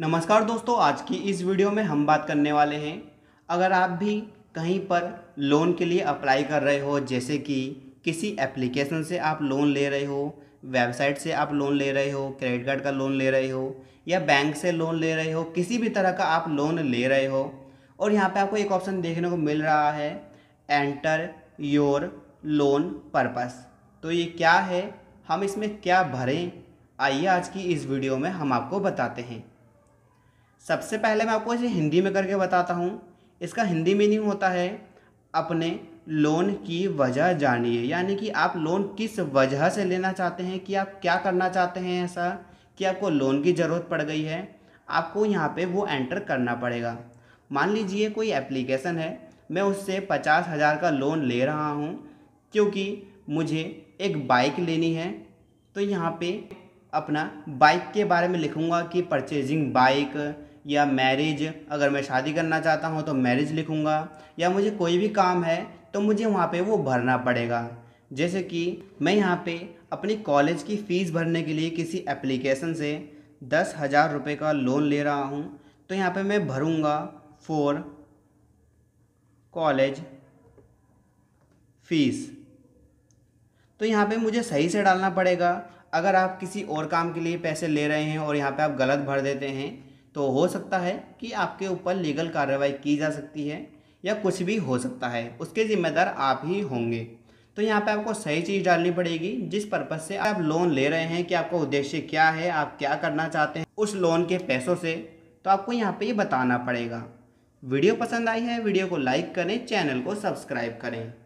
नमस्कार दोस्तों आज की इस वीडियो में हम बात करने वाले हैं अगर आप भी कहीं पर लोन के लिए अप्लाई कर रहे हो जैसे कि किसी एप्लीकेशन से आप लोन ले रहे हो वेबसाइट से आप लोन ले रहे हो क्रेडिट कार्ड का लोन ले रहे हो या बैंक से लोन ले रहे हो किसी भी तरह का आप लोन ले रहे हो और यहाँ पे आपको एक ऑप्शन देखने को मिल रहा है एंटर योर लोन पर्पस तो ये क्या है हम इसमें क्या भरें आइए आज की इस वीडियो में हम आपको बताते हैं सबसे पहले मैं आपको इसे हिंदी में करके बताता हूँ इसका हिंदी मीनिंग होता है अपने लोन की वजह जानिए यानी कि आप लोन किस वजह से लेना चाहते हैं कि आप क्या करना चाहते हैं ऐसा कि आपको लोन की ज़रूरत पड़ गई है आपको यहाँ पे वो एंटर करना पड़ेगा मान लीजिए कोई एप्लीकेशन है मैं उससे पचास हज़ार का लोन ले रहा हूँ क्योंकि मुझे एक बाइक लेनी है तो यहाँ पे अपना बाइक के बारे में लिखूँगा कि परचेजिंग बाइक या मैरिज अगर मैं शादी करना चाहता हूँ तो मैरिज लिखूँगा या मुझे कोई भी काम है तो मुझे वहाँ पे वो भरना पड़ेगा जैसे कि मैं यहाँ पे अपनी कॉलेज की फ़ीस भरने के लिए किसी एप्लीकेशन से दस हज़ार रुपये का लोन ले रहा हूँ तो यहाँ पे मैं भरूँगा फोर कॉलेज फीस तो यहाँ पे मुझे सही से डालना पड़ेगा अगर आप किसी और काम के लिए पैसे ले रहे हैं और यहाँ पे आप गलत भर देते हैं तो हो सकता है कि आपके ऊपर लीगल कार्रवाई की जा सकती है या कुछ भी हो सकता है उसके ज़िम्मेदार आप ही होंगे तो यहाँ पे आपको सही चीज़ डालनी पड़ेगी जिस पर्पज़ से आप लोन ले रहे हैं कि आपका उद्देश्य क्या है आप क्या करना चाहते हैं उस लोन के पैसों से तो आपको यहाँ पे ये बताना पड़ेगा वीडियो पसंद आई है वीडियो को लाइक करें चैनल को सब्सक्राइब करें